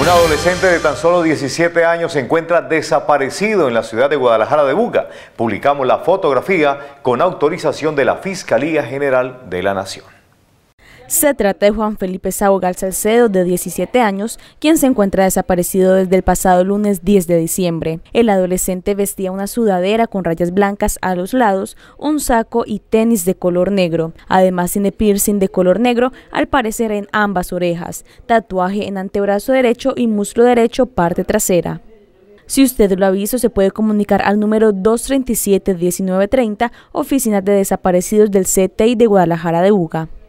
Un adolescente de tan solo 17 años se encuentra desaparecido en la ciudad de Guadalajara de Buga. Publicamos la fotografía con autorización de la Fiscalía General de la Nación. Se trata de Juan Felipe Saugal Salcedo, de 17 años, quien se encuentra desaparecido desde el pasado lunes 10 de diciembre. El adolescente vestía una sudadera con rayas blancas a los lados, un saco y tenis de color negro. Además tiene piercing de color negro, al parecer en ambas orejas, tatuaje en antebrazo derecho y muslo derecho parte trasera. Si usted lo avisa, se puede comunicar al número 237-1930, Oficina de Desaparecidos del CTI de Guadalajara de UGA.